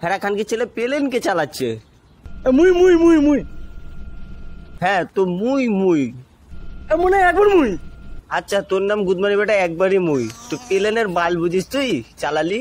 ফেরা খানকে ছেলে পেলেনকে চালাচ্ছে মুই মুই মুই মুই হ্যাঁ তো মুই মুই মনে হয় একবার মুই আচ্ছা তোর নাম গুদমানি বেটা একবারই মুই তো পেলেনের বাল বুঝিস তুই চালালি